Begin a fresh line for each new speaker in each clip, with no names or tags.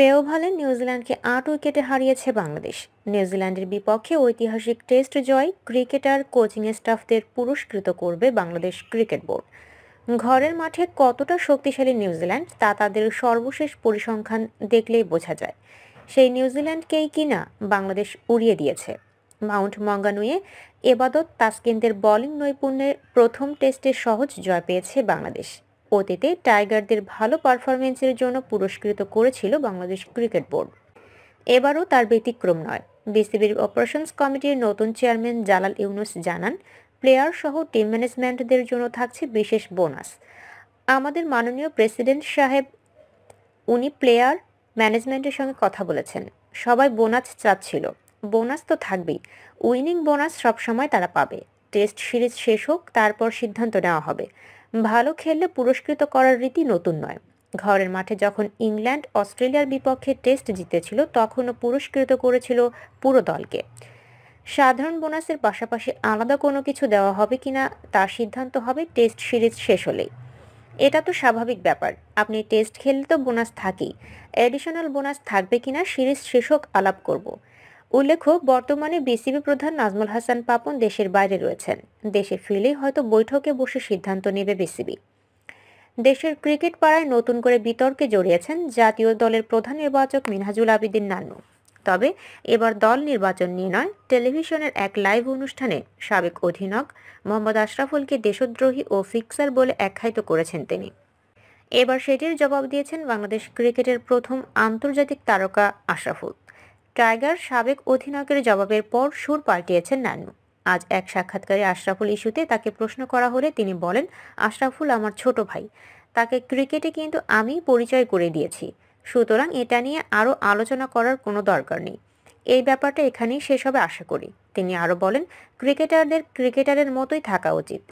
বেওভালে নিউজিল্যান্ডকে আট উইকেটে হারিয়েছে বাংলাদেশ নিউজিল্যান্ডের বিপক্ষে ঐতিহাসিক টেস্ট জয় ক্রিকেটার কোচিং স্টাফদের পুরস্কৃত করবে বাংলাদেশ ক্রিকেট বোর্ড ঘরের মাঠে কতটা শক্তিশালী নিউজিল্যান্ড তা তাদের সর্বশেষ পরিসংখ্যান দেখলেই বোঝা যায় সেই নিউজিল্যান্ডকেই কিনা বাংলাদেশ উড়িয়ে দিয়েছে মাউন্ট মঙ্গানুয়ে এবাদত তাসকিনদের বোলিং নৈপুণ্যের প্রথম টেস্টে সহজ জয় পেয়েছে বাংলাদেশ অতীতে টাইগারদের ভালো পারফরমেন্সের জন্য পুরস্কৃত করেছিল বাংলাদেশ ক্রিকেট বোর্ড এবারও তার ব্যতিক্রম নয় বিসিবির অপারেশনস কমিটির নতুন চেয়ারম্যান জালাল ইউনুস জানান প্লেয়ার সহ টিম ম্যানেজমেন্টদের জন্য থাকছে বিশেষ বোনাস আমাদের মাননীয় প্রেসিডেন্ট সাহেব উনি প্লেয়ার ম্যানেজমেন্টের সঙ্গে কথা বলেছেন সবাই বোনাস চাচ্ছিল বোনাস তো থাকবেই উইনিং বোনাস সবসময় তারা পাবে টেস্ট সিরিজ শেষ হোক তারপর সিদ্ধান্ত নেওয়া হবে ভালো খেললে পুরস্কৃত করার রীতি নতুন নয় ঘরের মাঠে যখন ইংল্যান্ড অস্ট্রেলিয়ার বিপক্ষে টেস্ট জিতেছিল তখনও পুরস্কৃত করেছিল পুরো দলকে সাধারণ বোনাসের পাশাপাশি আলাদা কোনো কিছু দেওয়া হবে কিনা তার সিদ্ধান্ত হবে টেস্ট সিরিজ শেষ হলেই এটা তো স্বাভাবিক ব্যাপার আপনি টেস্ট খেললে তো বোনাস থাকেই অ্যাডিশনাল বোনাস থাকবে কিনা সিরিজ শেষ হোক আলাপ করব উল্লেখ্য বর্তমানে বিসিবি প্রধান নাজমুল হাসান পাপন দেশের বাইরে রয়েছেন দেশে ফিরলে হয়তো বৈঠকে বসে সিদ্ধান্ত নেবে বিসিবি দেশের ক্রিকেট পাড়ায় নতুন করে বিতর্কে জড়িয়েছেন জাতীয় দলের প্রধান নির্বাচক মিনহাজুল আবিদিন নানু তবে এবার দল নির্বাচন নিয়ে নয় টেলিভিশনের এক লাইভ অনুষ্ঠানে সাবেক অধিনায়ক মোহাম্মদ আশরাফুলকে দেশদ্রোহী ও ফিক্সার বলে আখ্যায়িত করেছেন তিনি এবার সেটির জবাব দিয়েছেন বাংলাদেশ ক্রিকেটের প্রথম আন্তর্জাতিক তারকা আশরাফুল টাইগার সাবেক অধিনায়কের জবাবের পর সুর পাল্টিয়েছেন নানু আজ এক সাক্ষাৎকারে আশরাফুল ইস্যুতে তাকে প্রশ্ন করা হলে তিনি বলেন আশরাফুল আমার ছোট ভাই তাকে ক্রিকেটে কিন্তু আমি পরিচয় করে দিয়েছি সুতরাং এটা নিয়ে আরও আলোচনা করার কোনো দরকার নেই এই ব্যাপারটা এখানেই শেষ হবে আশা করি তিনি আরও বলেন ক্রিকেটারদের ক্রিকেটারের মতোই থাকা উচিত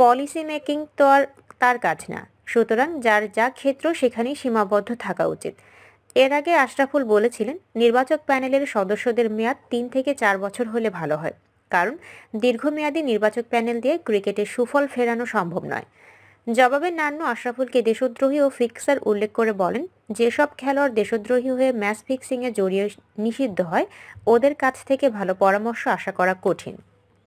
পলিসি মেকিং তো আর তার কাজ না সুতরাং যার যা ক্ষেত্র সেখানেই সীমাবদ্ধ থাকা উচিত এর আগে আশরাফুল বলেছিলেন নির্বাচক প্যানেলের সদস্যদের মেয়াদ তিন থেকে চার বছর হলে ভালো হয় কারণ দীর্ঘমেয়াদী নির্বাচক প্যানেল দিয়ে ক্রিকেটে সুফল ফেরানো সম্ভব নয় জবাবে নান্য আশরাফুলকে দেশদ্রোহী ও ফিক্সার উল্লেখ করে বলেন যেসব খেলোয়াড় দেশদ্রোহী হয়ে ম্যাচ ফিক্সিংয়ে জড়িয়ে নিষিদ্ধ হয় ওদের কাছ থেকে ভালো পরামর্শ আশা করা কঠিন